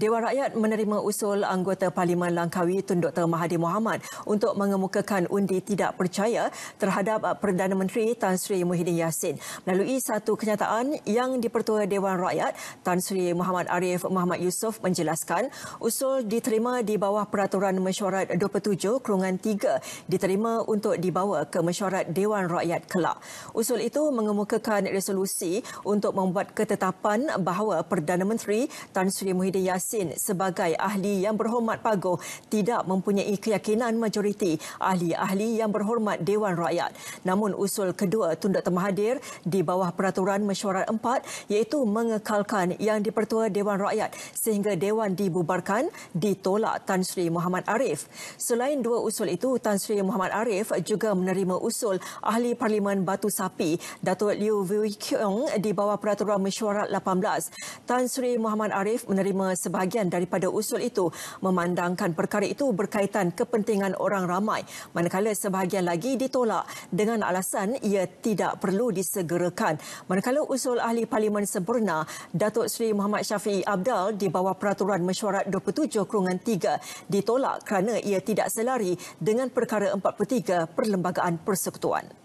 Dewan Rakyat menerima usul anggota Parlimen Langkawi Tun Dr Mahathir Mohamad untuk mengemukakan undi tidak percaya terhadap Perdana Menteri Tan Sri Muhyiddin Yassin. Melalui satu kenyataan yang dipertua Dewan Rakyat, Tan Sri Muhammad Arif Muhammad Yusof menjelaskan usul diterima di bawah Peraturan Mesyuarat 27 Kurungan 3 diterima untuk dibawa ke Mesyuarat Dewan Rakyat kelak. Usul itu mengemukakan resolusi untuk membuat ketetapan bahawa Perdana Menteri Tan Sri Muhyiddin Yassin Yassin sebagai ahli yang berhormat pago tidak mempunyai keyakinan majoriti ahli-ahli yang berhormat Dewan Rakyat. Namun usul kedua Tunduk Temahadir di bawah Peraturan Mesyuarat empat, iaitu mengekalkan yang dipertua Dewan Rakyat sehingga Dewan dibubarkan ditolak Tan Sri Muhammad Arif. Selain dua usul itu, Tan Sri Muhammad Arif juga menerima usul Ahli Parlimen Batu Sapi, Datuk Liu Wei Kiong di bawah Peraturan Mesyuarat 18. Tan Sri Muhammad Arif menerima sebagainya sebahagian daripada usul itu memandangkan perkara itu berkaitan kepentingan orang ramai manakala sebahagian lagi ditolak dengan alasan ia tidak perlu disegerakan manakala usul ahli parlimen sempurna Datuk Seri Muhammad Syafiee Abdal di bawah peraturan mesyuarat 27 kurungan 3 ditolak kerana ia tidak selari dengan perkara 43 Perlembagaan Persekutuan